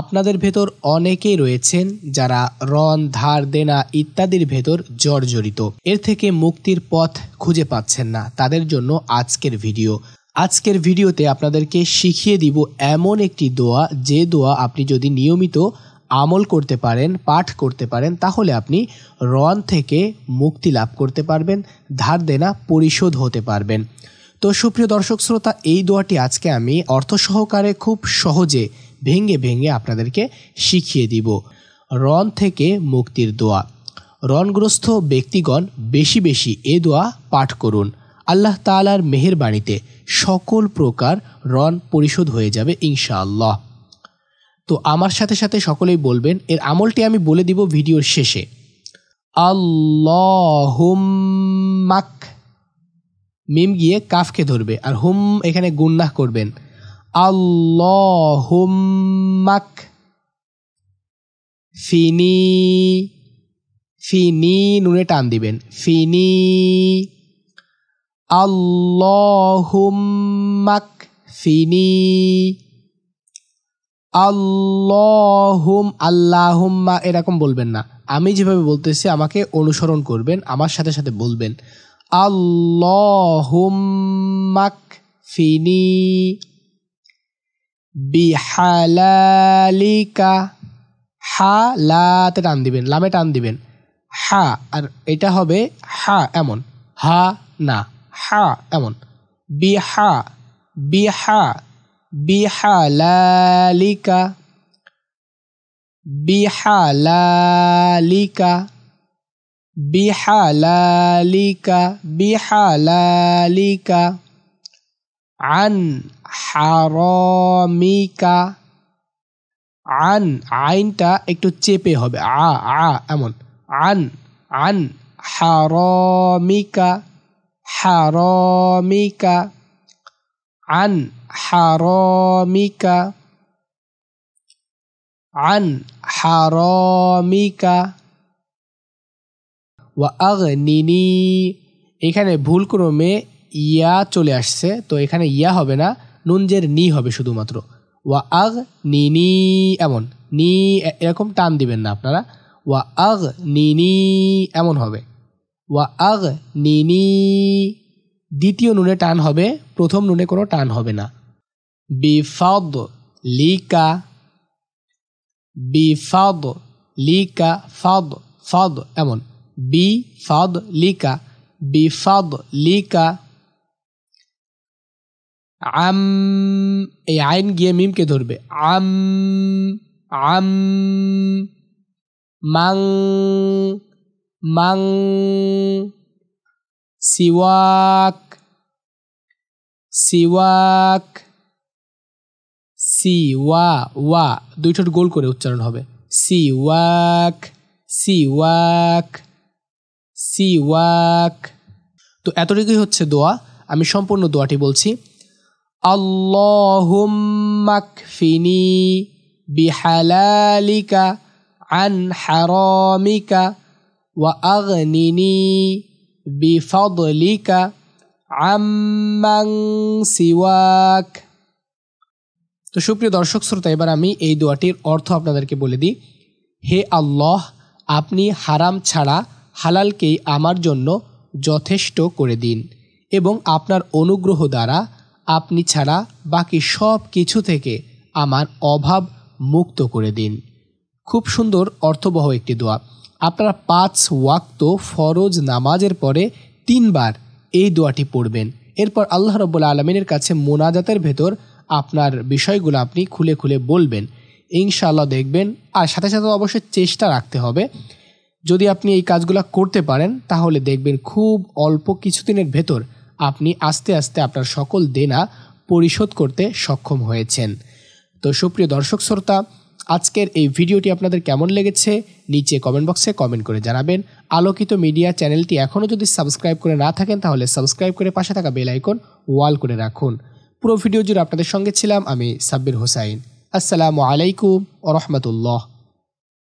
আপনাদের ভেতর অনেকেই রয়েছেন যারা রণ ধার দেনা ইত্যাদির ভেতর জর্জরিত এর থেকে মুক্তির পথ খুঁজে পাচ্ছেন না তাদের জন্য আজকের ভিডিও আজকের ভিডিওতে আপনাদেরকে শিখিয়ে দিব এমন একটি দোয়া যে দোয়া আপনি যদি নিয়মিত আমল করতে পারেন পাঠ করতে পারেন তাহলে আপনি রণ থেকে মুক্তি লাভ করতে পারবেন ধার দেনা পরিশোধ হতে পারবেন তো সুপ্রিয় দর্শক শ্রোতা এই দোয়াটি আজকে আমি অর্থ সহকারে খুব সহজে ভেঙে ভেঙে আপনাদেরকে শিখিয়ে দিব রন থেকে মুক্তির দোয়া রণগ্রস্থ ব্যক্তিগণ বেশি বেশি এ দোয়া পাঠ করুন আল্লাহ তালার মেহেরবাণীতে সকল প্রকার রণ পরিশোধ হয়ে যাবে ইনশাআল্লাহ তো আমার সাথে সাথে সকলেই বলবেন এর আমলটি আমি বলে দিব ভিডিওর শেষে আল্লাহুম্মাক মিম গিয়ে কাফকে ধরবে আর হুম এখানে গুন্নাহ করবেন اللهمك ফিনি ফিনি নুনে টান দিবেন ফিনি আল্লাহুম্মাক ফিনি আল্লাহুম আল্লাহুম্মা এরকম বলবেন না আমি যেভাবে বলতেছি আমাকে অনুসরণ করবেন আমার সাথে সাথে বলবেন আল্লাহুম্মাক ফিনি বিহালালিকা হা লাতে টান দিবেন লামে টান দিবেন হা আর এটা হবে হা এমন হা না হা এমন বিহা বিহা বিহালালিকা বিহালালিকা বিহালালিকা বিহালালিকা আন হারমিকা আন আইনটা একটু চেপে হবে আ আ এমন আন আন হারমিকা হারমিকা আন হারমিকা আন হারমিকা ওয়া নিনি এখানে ভুল ক্রমে ইয়া চলে আসছে তো এখানে ইয়া হবে না নুনজের নি হবে শুধুমাত্র ওয়া আগ নি নি এমন নি এরকম টান দিবেন না আপনারা ওয়া আগ নি নি এমন হবে ওয়া আগ নি নি দ্বিতীয় নুনে টান হবে প্রথম নুনে কোনো টান হবে না বিফদ লিকা বিফদ লিকা ফদ ফদ এমন বি ফদ লিকা বিফদ লিকা আম এই আইন গিয়ে মিমকে ধরবে আম আম মাং মাং সিওয়াক সিওয়াক সি ওয়া ওয়া দুই ঠোঁট গোল করে উচ্চারণ হবে see walk see walk see walk তো এতটুকুই হচ্ছে দোয়া আমি সম্পূর্ণ দোয়াটি বলছি اللهم বিহালালিকা আন عن حرامك واغنني بفضلك عمن سواك তো সুপ্রিয় দর্শক শ্রোতা এবার আমি এই দোয়াটির অর্থ আপনাদেরকে বলে দিই হে আল্লাহ আপনি হারাম ছাড়া হালালকেই আমার জন্য যথেষ্ট করে দিন এবং আপনার অনুগ্রহ দ্বারা আপনি ছাড়া বাকি সব কিছু থেকে আমার অভাব মুক্ত করে দিন খুব সুন্দর অর্থবহ একটি দোয়া আপনারা পাঁচ ওয়াক্ত ফরজ নামাজের পরে তিনবার এই দোয়াটি পড়বেন এরপর আল্লাহ রব্বুল আলমিনের কাছে মোনাজাতের ভেতর আপনার বিষয়গুলো আপনি খুলে খুলে বলবেন ইনশাআল্লাহ দেখবেন আর সাথে সাথে অবশ্যই চেষ্টা রাখতে হবে যদি আপনি এই কাজগুলো করতে পারেন তাহলে দেখবেন খুব অল্প কিছুদিনের ভেতর আপনি আস্তে আস্তে আপনার সকল দেনা পরিশোধ করতে সক্ষম হয়েছেন তো সুপ্রিয় দর্শক শ্রোতা আজকের এই ভিডিওটি আপনাদের কেমন লেগেছে নিচে কমেন্ট বক্সে কমেন্ট করে জানাবেন আলোকিত মিডিয়া চ্যানেলটি এখনও যদি সাবস্ক্রাইব করে না থাকেন তাহলে সাবস্ক্রাইব করে পাশে থাকা বেল আইকন ওয়াল করে রাখুন পুরো ভিডিও জুড়ে আপনাদের সঙ্গে ছিলাম আমি সাব্বির হোসাইন আসসালামু আলাইকুম ও রহমতুল্লাহ